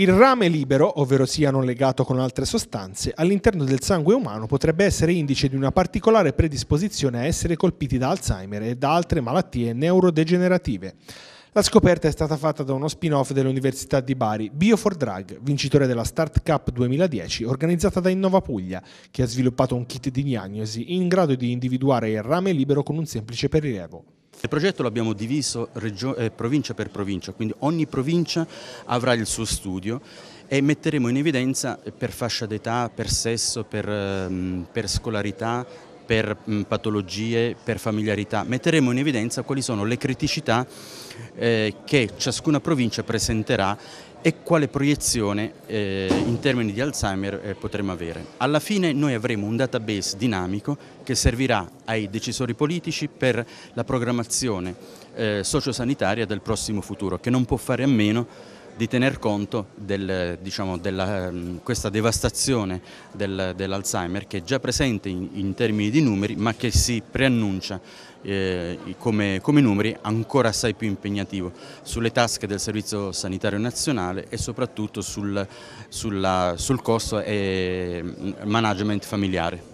Il rame libero, ovvero sia non legato con altre sostanze, all'interno del sangue umano potrebbe essere indice di una particolare predisposizione a essere colpiti da Alzheimer e da altre malattie neurodegenerative. La scoperta è stata fatta da uno spin-off dell'Università di Bari, bio 4 drug vincitore della Start Cup 2010, organizzata da Innova Puglia, che ha sviluppato un kit di diagnosi in grado di individuare il rame libero con un semplice prelievo. Il progetto l'abbiamo diviso eh, provincia per provincia, quindi ogni provincia avrà il suo studio e metteremo in evidenza per fascia d'età, per sesso, per, ehm, per scolarità per mm, patologie, per familiarità. Metteremo in evidenza quali sono le criticità eh, che ciascuna provincia presenterà e quale proiezione eh, in termini di Alzheimer eh, potremo avere. Alla fine noi avremo un database dinamico che servirà ai decisori politici per la programmazione eh, sociosanitaria del prossimo futuro, che non può fare a meno di tener conto del, diciamo, mm, questa devastazione del, dell'Alzheimer che è già presente in, in, termini di numeri ma che si preannuncia eh, come, come numeri ancora assai più impegnativo sulle tasche del Servizio Sanitario Nazionale e soprattutto sul, sulla, sul costo e mm, management familiare.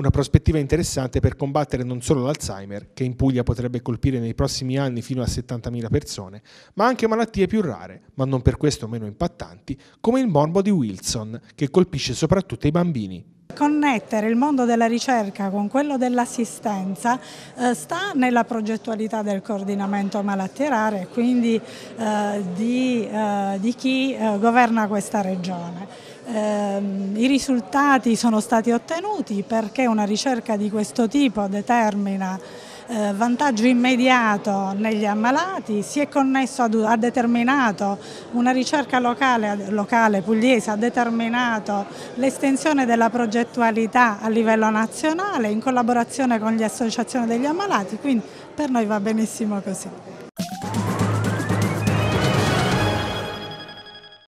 Una prospettiva interessante per combattere non solo l'Alzheimer, che in Puglia potrebbe colpire nei prossimi anni fino a 70.000 persone, ma anche malattie più rare, ma non per questo meno impattanti, come il morbo di Wilson, che colpisce soprattutto i bambini connettere il mondo della ricerca con quello dell'assistenza eh, sta nella progettualità del coordinamento malattirare e quindi eh, di, eh, di, chi eh, governa questa regione. Ehm, I risultati sono stati ottenuti perché una ricerca di questo tipo determina eh, vantaggio immediato negli ammalati, si è connesso, ad, ha determinato, una ricerca locale, locale pugliese ha determinato l'estensione della progettualità a livello nazionale in collaborazione con le associazioni degli ammalati, quindi per noi va benissimo così.